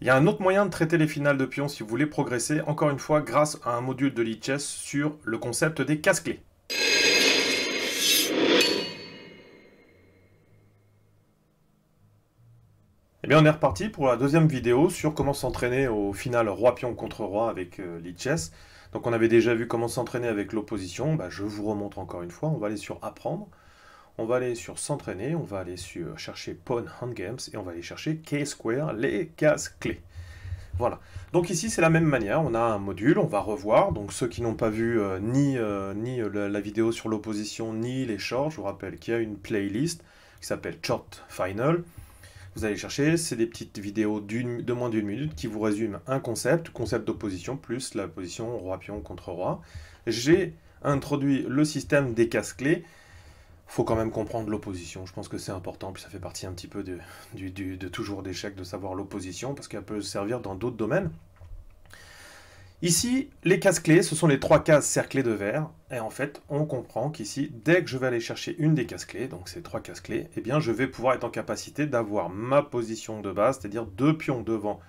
Il y a un autre moyen de traiter les finales de pions si vous voulez progresser, encore une fois grâce à un module de le sur le concept des casse-clés. Eh bien on est reparti pour la deuxième vidéo sur comment s'entraîner au final roi-pion contre roi avec euh, lichess. Donc on avait déjà vu comment s'entraîner avec l'opposition, bah, je vous remontre encore une fois, on va aller sur apprendre on va aller sur s'entraîner, on va aller sur chercher pawn hand games et on va aller chercher k-square, les cases clés. Voilà. Donc ici, c'est la même manière. On a un module, on va revoir. Donc ceux qui n'ont pas vu euh, ni, euh, ni euh, la, vidéo sur l'opposition, ni les shorts, je vous rappelle qu'il y a une playlist qui s'appelle Short Final. Vous allez chercher, c'est des petites vidéos de moins d'une minute qui vous résument un concept, concept d'opposition, plus la position roi-pion contre roi. J'ai introduit le système des cases-clés faut quand même comprendre l'opposition. Je pense que c'est important, puis ça fait partie un petit peu de, du, de toujours d'échec de savoir l'opposition, parce qu'elle peut servir dans d'autres domaines. Ici, les cases clés, ce sont les trois cases cerclées de vert. Et en fait, on comprend qu'ici, dès que je vais aller chercher une des cases clés, donc ces trois cases clés, eh bien, je vais pouvoir être en capacité d'avoir ma position de base, c'est-à-dire deux pions devant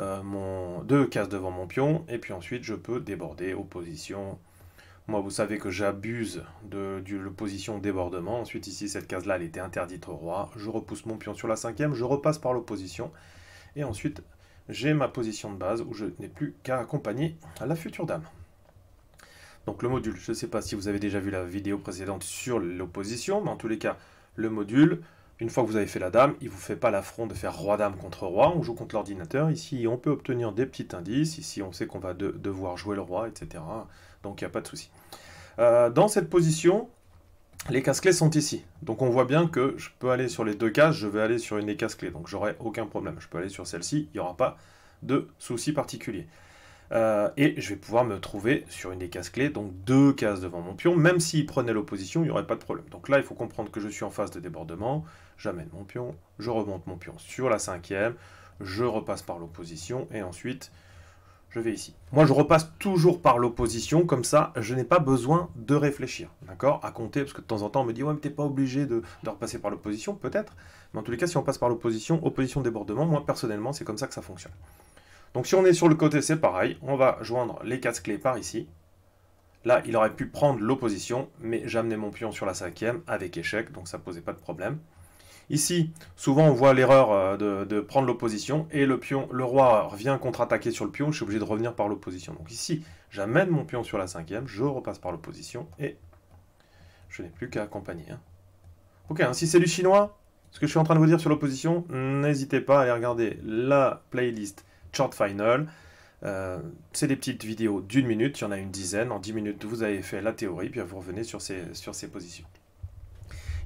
euh, mon... deux cases devant mon pion, et puis ensuite, je peux déborder opposition, moi, vous savez que j'abuse de, l'opposition débordement. Ensuite, ici, cette case-là, elle était interdite au roi. Je repousse mon pion sur la cinquième, je repasse par l'opposition. Et ensuite, j'ai ma position de base où je n'ai plus qu'à accompagner la future dame. Donc le module, je ne sais pas si vous avez déjà vu la vidéo précédente sur l'opposition, mais en tous les cas, le module, une fois que vous avez fait la dame, il ne vous fait pas l'affront de faire roi-dame contre roi, on joue contre l'ordinateur. Ici, on peut obtenir des petits indices, ici on sait qu'on va devoir jouer le roi, etc. Donc il n'y a pas de souci. Euh, dans cette position, les cases clés sont ici. Donc on voit bien que je peux aller sur les deux cases, je vais aller sur une des cases-clés, donc j'aurai aucun problème. Je peux aller sur celle-ci, il n'y aura pas de souci particulier. Euh, et je vais pouvoir me trouver sur une des cases clés, donc deux cases devant mon pion. Même s'il prenait l'opposition, il n'y aurait pas de problème. Donc là, il faut comprendre que je suis en phase de débordement. J'amène mon pion, je remonte mon pion sur la cinquième, je repasse par l'opposition, et ensuite, je vais ici. Moi, je repasse toujours par l'opposition, comme ça, je n'ai pas besoin de réfléchir, d'accord À compter, parce que de temps en temps, on me dit « Ouais, mais t'es pas obligé de repasser par l'opposition, peut-être ?» Mais en tous les cas, si on passe par l'opposition, opposition-débordement, moi, personnellement, c'est comme ça que ça fonctionne. Donc si on est sur le côté, c'est pareil. On va joindre les quatre clés par ici. Là, il aurait pu prendre l'opposition, mais j'amenais mon pion sur la cinquième avec échec, donc ça ne posait pas de problème. Ici, souvent on voit l'erreur euh, de, prendre l'opposition et le pion, le roi revient contre-attaquer sur le pion, je suis obligé de revenir par l'opposition. Donc ici, j'amène mon pion sur la cinquième, je repasse par l'opposition et je n'ai plus qu'à accompagner. Hein. Ok, hein, si c'est du chinois, ce que je suis en train de vous dire sur l'opposition, n'hésitez pas à aller regarder la playlist Short Final. Euh, c'est des petites vidéos d'une minute, il y en a une dizaine. En dix minutes, vous avez fait la théorie, puis vous revenez sur ces, sur ces positions.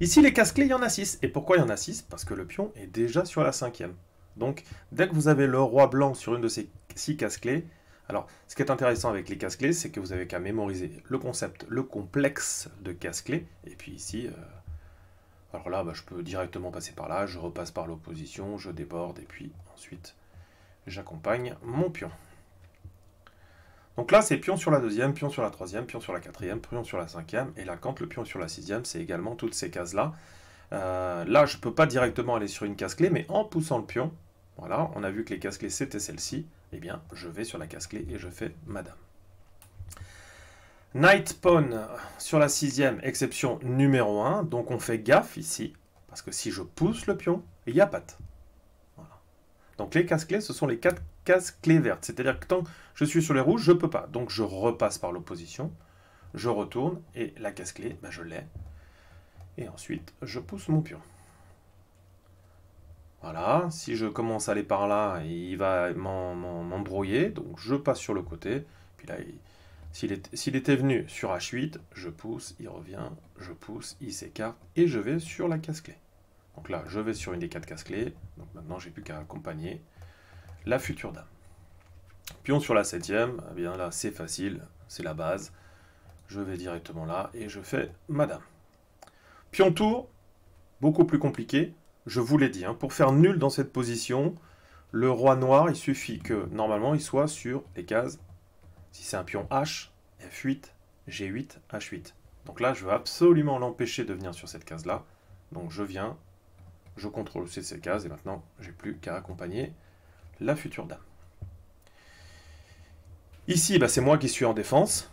Ici, les casse-clés, il y en a six. Et pourquoi il y en a six Parce que le pion est déjà sur la cinquième. Donc, dès que vous avez le roi blanc sur une de ces six casse-clés, alors, ce qui est intéressant avec les casse-clés, c'est que vous avez qu'à mémoriser le concept, le complexe de casse-clés. Et puis ici, euh, alors là, bah, je peux directement passer par là, je repasse par l'opposition, je déborde, et puis ensuite, j'accompagne mon pion. Donc là, c'est pion sur la deuxième, pion sur la troisième, pion sur la quatrième, pion sur la cinquième. Et là, quand le pion sur la sixième, c'est également toutes ces cases-là. Euh, là, je ne peux pas directement aller sur une case clé, mais en poussant le pion, voilà, on a vu que les cases clés, c'était celle-ci. Eh bien, je vais sur la case clé et je fais madame. Knight pawn sur la sixième, exception numéro 1. Donc on fait gaffe ici, parce que si je pousse le pion, il y a patte. Donc les cases clés, ce sont les quatre cases clés vertes. C'est-à-dire que tant que je suis sur les rouges, je ne peux pas. Donc je repasse par l'opposition, je retourne, et la casse clé, bah, je l'ai. Et ensuite, je pousse mon pion. Voilà, si je commence à aller par là, il va m'embrouiller. Donc je passe sur le côté. Puis là, s'il était venu sur H8, je pousse, il revient, je pousse, il s'écarte, et je vais sur la casse clé. Donc là, je vais sur une des quatre cases-clés. Donc maintenant, j'ai plus qu'à accompagner la future dame. Pion sur la septième, eh bien là, c'est facile, c'est la base. Je vais directement là et je fais madame. Pion tour, beaucoup plus compliqué, je vous l'ai dit. Hein. pour faire nul dans cette position, le roi noir, il suffit que, normalement, il soit sur les cases. Si c'est un pion H, F8, G8, H8. Donc là, je veux absolument l'empêcher de venir sur cette case-là. Donc je viens, je contrôle aussi ces cases, et maintenant, j'ai plus qu'à accompagner la future dame. Ici, bah, c'est moi qui suis en défense.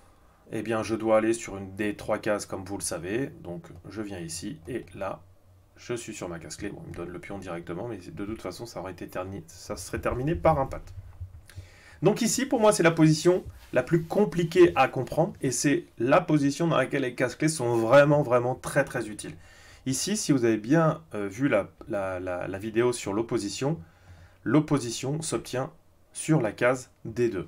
Eh bien, je dois aller sur une des trois cases, comme vous le savez. Donc, je viens ici, et là, je suis sur ma casse clé. Bon, il me donne le pion directement, mais de toute façon, ça, aurait été ça serait terminé par un pat. Donc ici, pour moi, c'est la position la plus compliquée à comprendre, et c'est la position dans laquelle les casse clés sont vraiment, vraiment très, très utiles. Ici, si vous avez bien euh, vu la, vidéo sur l'opposition, l'opposition s'obtient sur la case D2.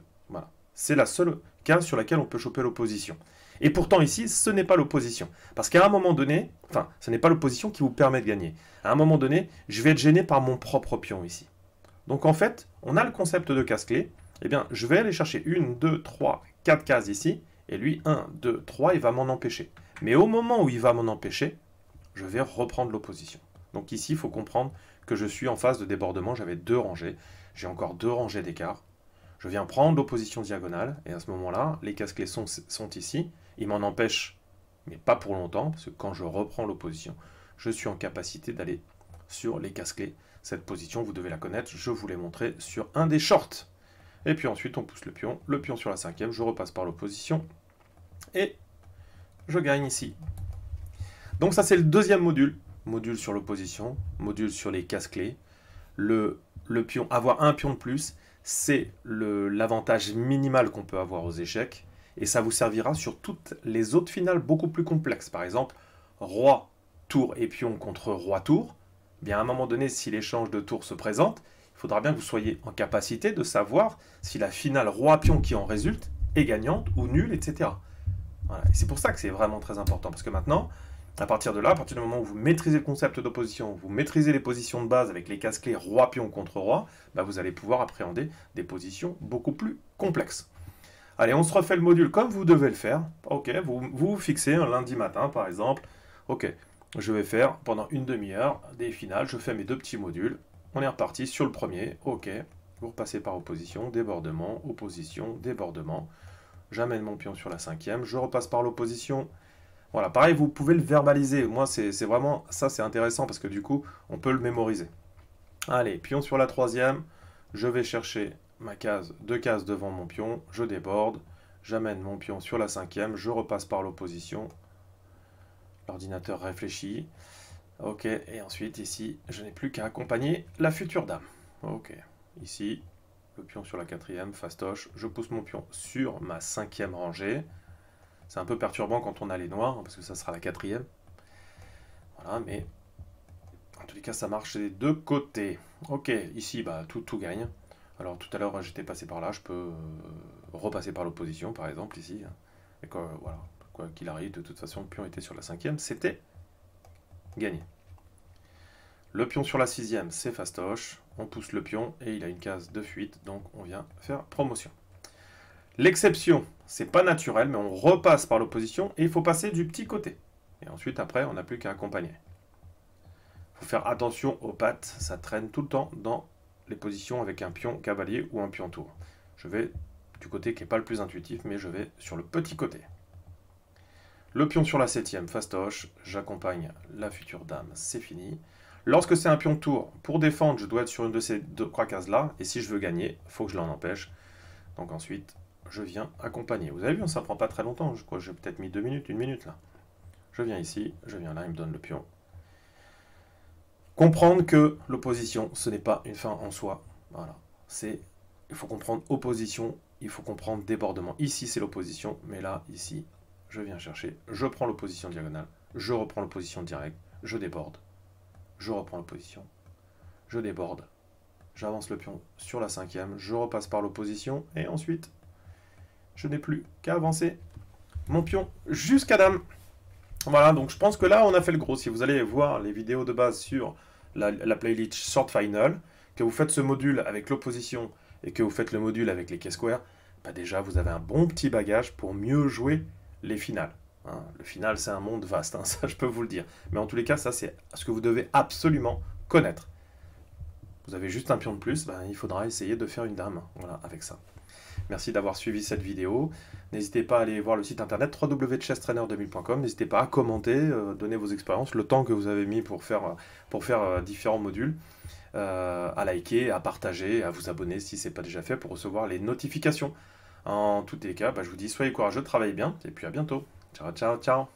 C'est la seule case sur laquelle on peut choper l'opposition. Et pourtant ici, ce n'est pas l'opposition. Parce qu'à un moment donné, enfin, ce n'est pas l'opposition qui vous permet de gagner. À un moment donné, je vais être gêné par mon propre pion ici. Donc en fait, on a le concept de casse-clé. Eh bien, je vais aller chercher une, deux, trois, quatre cases ici. Et lui, 1, 2, 3, il va m'en empêcher. Mais au moment où il va m'en empêcher, je vais reprendre l'opposition. Donc ici, il faut comprendre que je suis en phase de débordement, j'avais deux rangées, j'ai encore deux rangées d'écart. Je viens prendre l'opposition diagonale, et à ce moment-là, les casse-clés sont, sont ici, ils m'en empêchent, mais pas pour longtemps, parce que quand je reprends l'opposition, je suis en capacité d'aller sur les casse Cette position, vous devez la connaître, je vous l'ai montré sur un des shorts. Et puis ensuite, on pousse le pion, le pion sur la cinquième, je repasse par l'opposition, et je gagne ici. Donc ça c'est le deuxième module, module sur l'opposition, module sur les casse-clés. Le, pion, avoir un pion de plus, c'est l'avantage minimal qu'on peut avoir aux échecs, et ça vous servira sur toutes les autres finales beaucoup plus complexes. Par exemple, roi, tour et pion contre roi, tour. bien à un moment donné, si l'échange de tours se présente, il faudra bien que vous soyez en capacité de savoir si la finale roi-pion qui en résulte est gagnante ou nulle, etc. c'est pour ça que c'est vraiment très important, parce que maintenant, à partir de là, à partir du moment où vous maîtrisez le concept d'opposition, vous maîtrisez les positions de base avec les casse clés roi-pion contre roi, bah, vous allez pouvoir appréhender des positions beaucoup plus complexes. Allez, on se refait le module comme vous devez le faire. Ok, vous vous fixez un lundi matin par exemple. Ok, je vais faire pendant une demi-heure des finales, je fais mes deux petits modules. On est reparti sur le premier. Ok, vous repassez par opposition, débordement, opposition, débordement. J'amène mon pion sur la cinquième, je repasse par l'opposition, voilà, pareil, vous pouvez le verbaliser. Moi, c'est vraiment, ça c'est intéressant parce que du coup, on peut le mémoriser. Allez, pion sur la troisième, je vais chercher ma case, deux cases devant mon pion, je déborde, j'amène mon pion sur la cinquième, je repasse par l'opposition, l'ordinateur réfléchit, ok, et ensuite ici, je n'ai plus qu'à accompagner la future dame. Ok, ici, le pion sur la quatrième, fastoche, je pousse mon pion sur ma cinquième rangée, c'est un peu perturbant quand on a les noirs, hein, parce que ça sera la quatrième. Voilà, mais en tous les cas, ça marche des deux côtés. Ok, ici, bah, tout, tout gagne. Alors tout à l'heure, j'étais passé par là, je peux euh, repasser par l'opposition, par exemple, ici. Hein. Et quoi, voilà, quoi qu'il arrive, de toute façon, le pion était sur la cinquième, c'était gagné. Le pion sur la sixième, c'est fastoche. On pousse le pion et il a une case de fuite, donc on vient faire promotion. L'exception, c'est pas naturel, mais on repasse par l'opposition et il faut passer du petit côté. Et ensuite, après, on n'a plus qu'à accompagner. Il faut faire attention aux pattes, ça traîne tout le temps dans les positions avec un pion cavalier ou un pion tour. Je vais du côté qui n'est pas le plus intuitif, mais je vais sur le petit côté. Le pion sur la septième, fastoche, j'accompagne la future dame, c'est fini. Lorsque c'est un pion tour, pour défendre, je dois être sur une de ces deux cases là, et si je veux gagner, faut que je l'en empêche. Donc ensuite, je viens accompagner. Vous avez vu, ça prend pas très longtemps. Je crois j'ai peut-être mis deux minutes, une minute là. Je viens ici, je viens là, il me donne le pion. Comprendre que l'opposition, ce n'est pas une fin en soi. Voilà. C'est, il faut comprendre opposition, il faut comprendre débordement. Ici, c'est l'opposition, mais là, ici, je viens chercher, je prends l'opposition diagonale, je reprends l'opposition directe, je déborde, je reprends l'opposition, je déborde, j'avance le pion sur la cinquième, je repasse par l'opposition, et ensuite, je n'ai plus qu'à avancer mon pion jusqu'à dame. Voilà, donc je pense que là, on a fait le gros. Si vous allez voir les vidéos de base sur la, playlist Sort Final, que vous faites ce module avec l'opposition et que vous faites le module avec les caisses squares, bah déjà, vous avez un bon petit bagage pour mieux jouer les finales. Hein. le final, c'est un monde vaste, hein, ça je peux vous le dire. Mais en tous les cas, ça c'est ce que vous devez absolument connaître. Vous avez juste un pion de plus, bah, il faudra essayer de faire une dame hein, voilà, avec ça. Merci d'avoir suivi cette vidéo. N'hésitez pas à aller voir le site internet wwwchestrainer 2000com N'hésitez pas à commenter, euh, donner vos expériences, le temps que vous avez mis pour faire, pour faire euh, différents modules, euh, à liker, à partager, à vous abonner si ce n'est pas déjà fait pour recevoir les notifications. En tous les cas, bah, je vous dis soyez courageux, travaillez bien, et puis à bientôt. Ciao, ciao, ciao.